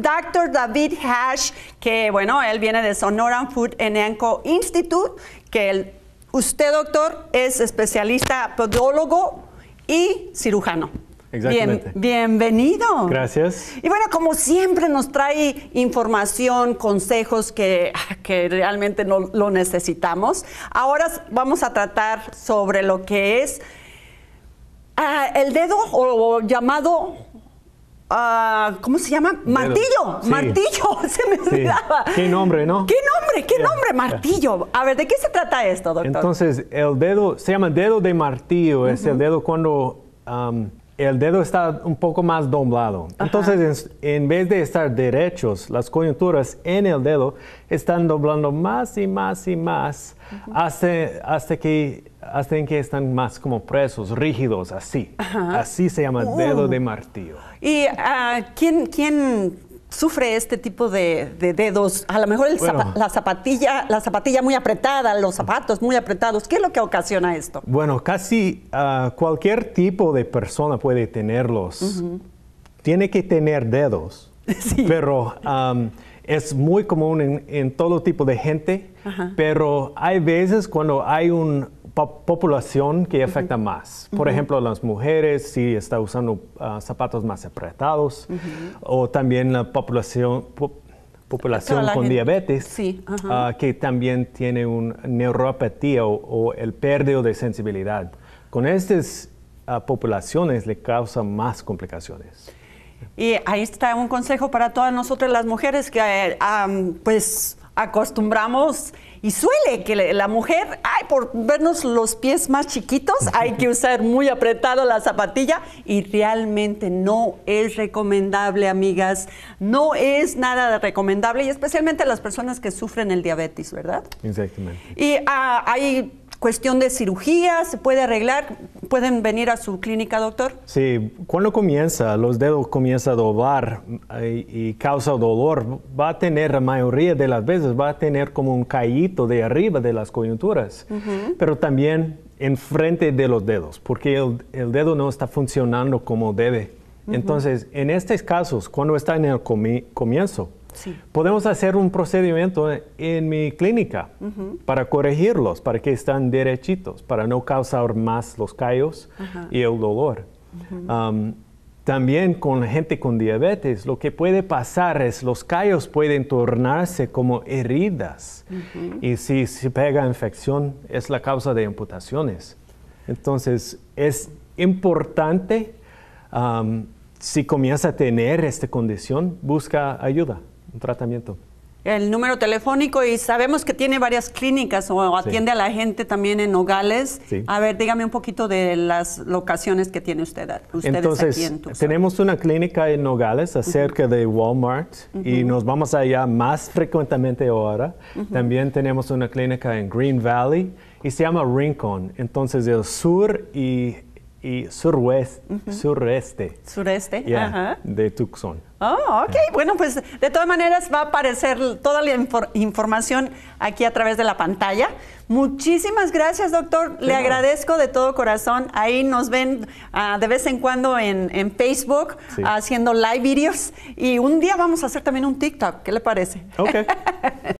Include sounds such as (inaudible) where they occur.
Doctor David Hash, que bueno, él viene de Sonoran Food and Institute, que usted, doctor, es especialista podólogo y cirujano. Exactamente. bienvenido. Gracias. Y bueno, como siempre nos trae información, consejos ah, que, realmente no lo necesitamos. Ahora vamos a tratar sobre lo que es ah, el dedo o llamado Ah, ¿cómo se llama? Martillo, martillo, (laughs) se me olvidaba. Qué nombre, ¿no? Qué nombre, qué nombre, martillo. A ver, ¿de qué se trata esto, doctor? Entonces, el dedo, se llama dedo de martillo, es el dedo cuando el dedo está un poco más doblado. Entonces, en, vez de estar derechos, las coyunturas en el dedo están doblando más y más y más hasta, que, hasta que están más como presos, rígidos, así. Así se llama dedo uh. de martillo. ¿Y ah, quién sufre este tipo de, dedos, a lo mejor la, zapatilla, la zapatilla muy apretada, los zapatos muy apretados, ¿qué es lo que ocasiona esto? Bueno, casi ah, cualquier tipo de persona puede tenerlos. Tiene que tener dedos, (laughs) pero es muy común en, todo tipo de gente, pero hay veces cuando hay un población que afecta más. Por ejemplo, las mujeres, si está usando ah, zapatos más apretados, o también la población, población con diabetes, ah, que también tiene una neuropatía o, el pérdida de sensibilidad. Con estas ah, poblaciones le causan más complicaciones. Y ahí está un consejo para todas nosotras las mujeres que eh, pues acostumbramos y suele que la mujer, ay, por vernos los pies más chiquitos, hay que usar muy apretado la zapatilla y realmente no es recomendable, amigas, no es nada recomendable y especialmente las personas que sufren el diabetes, ¿verdad? Exactamente. Y ah, hay cuestión de cirugía, se puede arreglar, pueden venir a su clínica, doctor. Sí, cuando comienza, los dedos comienzan a dobar eh, y, causa dolor, va a tener, la mayoría de las veces, va a tener como un callito de arriba de las coyunturas, pero también enfrente de los dedos, porque el, dedo no está funcionando como debe. Entonces, en estos casos, cuando está en el comienzo, Podemos hacer un procedimiento en mi clínica para corregirlos, para que estén derechitos, para no causar más los callos y el dolor. también con gente con diabetes, lo que puede pasar es los callos pueden tornarse como heridas y si se pega infección es la causa de amputaciones. Entonces es importante si comienza a tener esta condición, busca ayuda tratamiento. El número telefónico y sabemos que tiene varias clínicas o atiende a la gente también en Nogales. A ver, dígame un poquito de las locaciones que tiene usted. Entonces, tenemos una clínica en Nogales, acerca de Walmart, y nos vamos allá más frecuentemente ahora. También tenemos una clínica en Green Valley y se llama Rincon. Entonces, el sur y y suroeste, sureste. Sureste, de Tucson. Oh, ok. Bueno, pues de todas maneras va a aparecer toda la información aquí a través de la pantalla. Muchísimas gracias, doctor. Le agradezco de todo corazón. Ahí nos ven ah, de vez en cuando en, Facebook haciendo live videos y un día vamos a hacer también un TikTok. ¿Qué le parece? Ok. (laughs)